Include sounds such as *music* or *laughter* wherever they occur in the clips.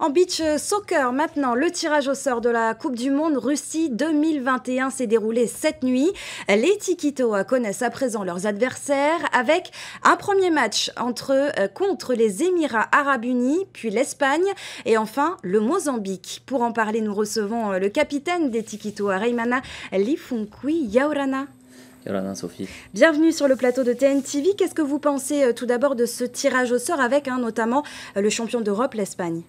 En beach euh, soccer, maintenant, le tirage au sort de la Coupe du Monde Russie 2021 s'est déroulé cette nuit. Les Tikitoa connaissent à présent leurs adversaires avec un premier match entre, euh, contre les Émirats Arabes Unis, puis l'Espagne et enfin le Mozambique. Pour en parler, nous recevons euh, le capitaine des Tikitoa, Reimana lifunqui Yaurana. Sophie. Bienvenue sur le plateau de TNTV. Qu'est-ce que vous pensez tout d'abord de ce tirage au sort avec hein, notamment le champion d'Europe, l'Espagne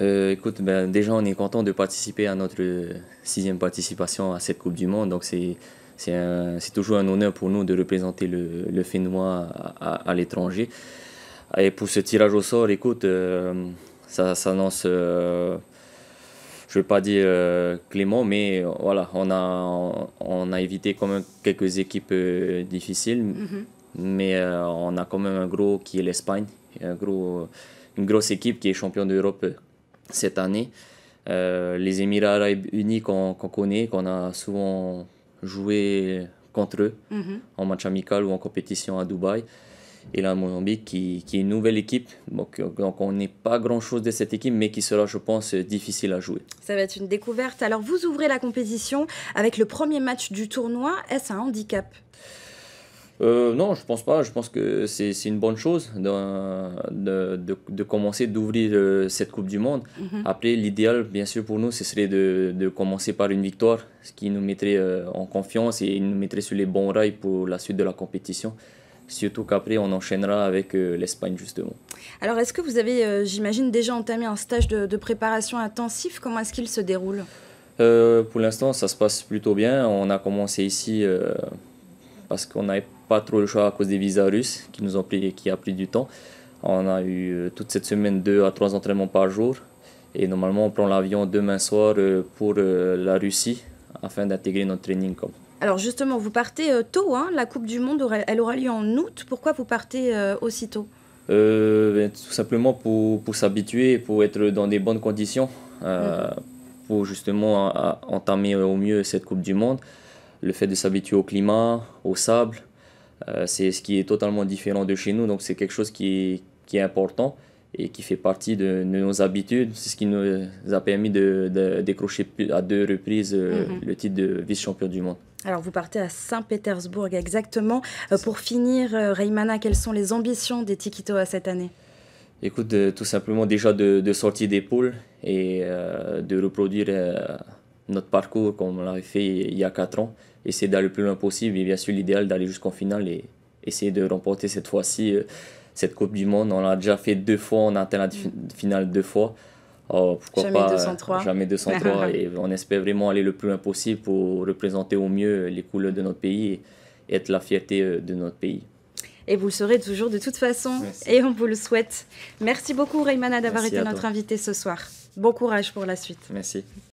euh, écoute, ben, déjà, on est content de participer à notre euh, sixième participation à cette Coupe du Monde. Donc, c'est, toujours un honneur pour nous de représenter le, le Finnois à, l'étranger. Et pour ce tirage au sort, écoute, euh, ça s'annonce, je ne vais pas dire clément, mais voilà, on a, on, a évité quand même quelques équipes difficiles. Mm-hmm. Mais on a quand même un gros qui est l'Espagne, un une grosse équipe qui est championne d'Europe cette année. Euh, les Émirats arabes unis qu'on connaît, qu'on a souvent joué contre eux mhm. en match amical ou en compétition à Dubaï. Et la Mozambique qui, qui est une nouvelle équipe. Donc, euh, donc on n'est pas grand-chose de cette équipe, mais qui sera, je pense, difficile à jouer. Ça va être une découverte. Alors vous ouvrez la compétition avec le premier match du tournoi. Est-ce un handicap euh, non, je pense pas. Je pense que c'est une bonne chose de, de, commencer d'ouvrir euh, cette Coupe du Monde. Mhm. Après, l'idéal, bien sûr, pour nous, ce serait de, commencer par une victoire, ce qui nous mettrait euh, en confiance et nous mettrait sur les bons rails pour la suite de la compétition. Surtout qu'après, on enchaînera avec l'Espagne, justement. Alors, est-ce que vous avez, j'imagine, déjà entamé un stage de, préparation intensif Comment est-ce qu'il se déroule Pour l'instant, ça se passe plutôt bien. On a commencé ici parce qu'on n'avait pas trop le choix à cause des visas russes qui nous ont pris, qui a pris du temps. On a eu euh, toute cette semaine deux à trois entraînements par jour. Et normalement, on prend l'avion demain soir euh, pour euh, la Russie afin d'intégrer notre training camp. Alors justement, vous partez tôt, hein. la Coupe du Monde, elle aura lieu en août. Pourquoi vous partez aussi tôt ben, Tout simplement pour, pour s'habituer, pour être dans des bonnes conditions, mm-hmm. pour justement entamer au mieux cette Coupe du Monde le fait de s'habituer au climat, au sable, euh, c'est ce qui est totalement différent de chez nous. Donc c'est quelque chose qui est, important et qui fait partie de, nos habitudes. C'est ce qui nous a permis de, décrocher à deux reprises euh, mhm. le titre de vice-champion du monde. Alors vous partez à Saint-Pétersbourg exactement. Euh, pour finir, Raymana, quelles sont les ambitions des à cette année Écoute, tout simplement déjà de, de sortir des poules et de reproduire notre parcours comme on l'avait fait il y a 4 ans, essayer d'aller le plus loin possible et bien sûr l'idéal d'aller jusqu'en finale et essayer de remporter cette fois-ci euh, cette Coupe du Monde. On l'a déjà fait deux fois, on a atteint la mm. finale deux fois. Oh, pourquoi jamais pas 203. jamais 203 *laughs* et on espère vraiment aller le plus loin possible pour représenter au mieux les couleurs de notre pays et être la fierté euh, de notre pays et vous le serez toujours de toute façon et on vous le souhaite. Merci beaucoup Raymana d'avoir été notre invité ce soir. Bon courage pour la suite. Merci.